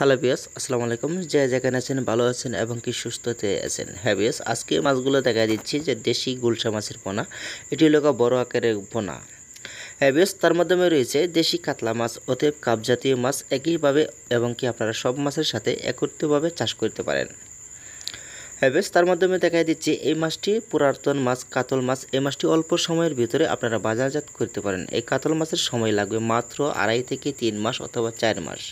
hello বিয়াস আসসালামু আলাইকুম যে যেখানে আছেন ভালো আছেন এবং কি সুস্থতে আছেন হ্যাঁ বিয়াস আজকে মাছগুলো দেখা দিচ্ছি যে দেশি গুলশা মাছের পোনা এটি হলো বড় আকারের পোনা হ্যাঁ তার মাধ্যমে রয়েছে দেশি কাতলা মাছ অতএব কাপ জাতীয় মাছ একইভাবে এবং কি আপনারা সব মাছের সাথে একত্রিতভাবে চাষ করতে পারেন হ্যাভেস তার মাধ্যমে দেখা দিচ্ছি এই মাছটি পুরাতন মাছ কাতল মাছ এই মাছটি অল্প সময়ের ভিতরে আপনারা বাজারজাত করতে পারেন এই কাতল মাছের সময় লাগবে মাত্র আড়াই থেকে তিন মাস অথবা চার মাস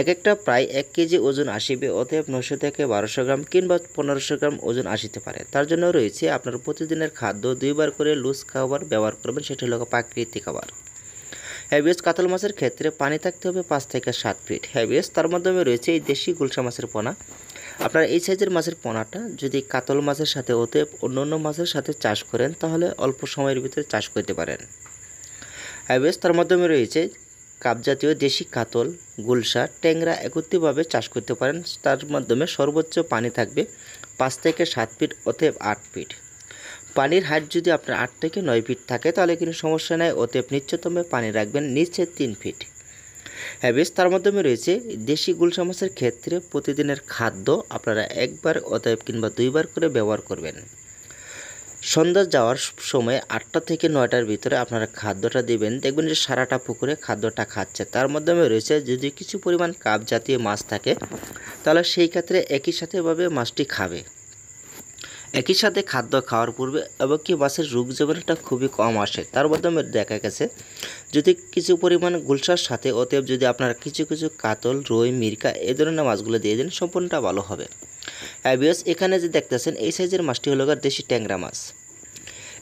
এক একটা প্রায় এক কেজি ওজন আসিবে অতএব নশো থেকে বারোশো গ্রাম কিংবা পনেরোশো গ্রাম ওজন আসিতে পারে তার জন্য রয়েছে আপনার প্রতিদিনের খাদ্য দুইবার করে লুজ খাবার ব্যবহার করবেন সেটি হলো প্রাকৃতিক খাবার হ্যাভিয়াস কাতল মাছের ক্ষেত্রে পানি থাকতে হবে পাঁচ থেকে সাত ফিট হ্যাভিয়াস তার মাধ্যমে রয়েছে এই দেশি গুলশা মাছের পোনা আপনার এই সাইজের মাছের পোনাটা যদি কাতল মাছের সাথে অতএব অন্য অন্য মাছের সাথে চাষ করেন তাহলে অল্প সময়ের ভিতরে চাষ করতে পারেন হ্যাভিয়াস তার মাধ্যমে রয়েছে কাপজাতীয় দেশি কাতল গুলশা ট্যাংরা একত্রিতভাবে চাষ করতে পারেন তার মাধ্যমে সর্বোচ্চ পানি থাকবে পাঁচ থেকে সাত ফিট অতএব আট ফিট পানির হাইট যদি আপনার আট থেকে নয় ফিট থাকে তাহলে কিন্তু সমস্যা নেই অতএব নিচতমে পানি রাখবেন নিচে তিন ফিট হ্যাবিস তার মাধ্যমে রয়েছে দেশি গুলশা মাছের ক্ষেত্রে প্রতিদিনের খাদ্য আপনারা একবার অতএব কিংবা দুইবার করে ব্যবহার করবেন সন্ধ্যা যাওয়ার সময় আটটা থেকে নয়টার ভিতরে আপনারা খাদ্যটা দেবেন দেখবেন যে সারাটা পুকুরে খাদ্যটা খাচ্ছে তার মাধ্যমে রয়েছে যদি কিছু পরিমাণ কাপ জাতীয় মাছ থাকে তাহলে সেই ক্ষেত্রে একই সাথেভাবে মাছটি খাবে একই সাথে খাদ্য খাওয়ার পূর্বে এবং কি মাছের রোগ জীবনটা খুবই কম আসে তার মাধ্যমে দেখা গেছে যদি কিছু পরিমাণ গুলশার সাথে অতএব যদি আপনারা কিছু কিছু কাতল রুই মির্কা এ ধরনের মাছগুলো দিয়ে দেন সম্পূর্ণটা ভালো হবে অ্যাবিয়াস এখানে যে দেখতেছেন এই সাইজের মাছটি হলো দেশি ট্যাংরা মাছ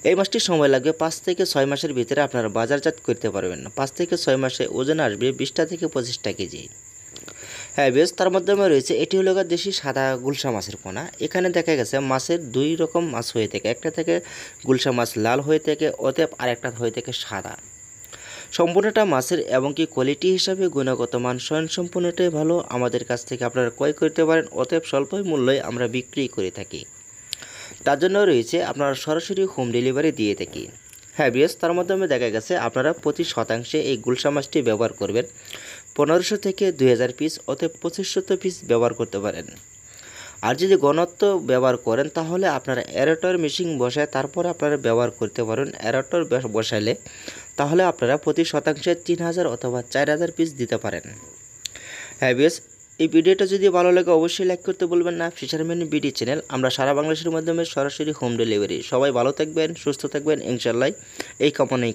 এই মাছটি সময় লাগবে পাঁচ থেকে ছয় মাসের ভিতরে আপনারা বাজারজাত করতে পারবেন পাঁচ থেকে ছয় মাসে ওজন আসবে বিশটা থেকে পঁচিশটা কেজি অ্যাবিয়াস তার মাধ্যমে রয়েছে এটি হলো দেশি সাদা গুলশা মাছের পোনা এখানে দেখা গেছে মাছের দুই রকম মাছ হয়ে থাকে একটা থেকে গুলশা মাছ লাল হয়ে থাকে অতএব আর একটা হয়ে থাকে সাদা সম্পূর্ণটা মাছের এবং কি কোয়ালিটি হিসাবে গুণগত মান স্বয়ং সম্পূর্ণটাই ভালো আমাদের কাছ থেকে আপনারা ক্রয় করতে পারেন অতএব স্বল্প মূল্যে আমরা বিক্রি করে থাকি তার জন্য রয়েছে আপনারা সরাসরি হোম ডেলিভারি দিয়ে থাকি হ্যাঁ বিএস তার মাধ্যমে দেখা গেছে আপনারা প্রতি শতাংশে এই গুলশা মাছটি ব্যবহার করবেন পনেরোশো থেকে দুই পিস অথবা পঁচিশশত পিস ব্যবহার করতে পারেন আর যদি ঘনত্ব ব্যবহার করেন তাহলে আপনারা অ্যারোটর মেশিন বসায় তারপরে আপনারা ব্যবহার করতে পারেন অ্যারোটর বসালে তাহলে আপনারা প্রতি শতাংশে তিন হাজার অথবা চার হাজার পিস দিতে পারেন হ্যাঁ বেশ এই ভিডিওটা যদি ভালো লাগে অবশ্যই লাইক করতে বলবেন না ফিশারম্যান বিডি চ্যানেল আমরা সারা বাংলাদেশের মাধ্যমে সরাসরি হোম ডেলিভারি সবাই ভালো থাকবেন সুস্থ থাকবেন ইনশাল্লাহ এই কোম্পানি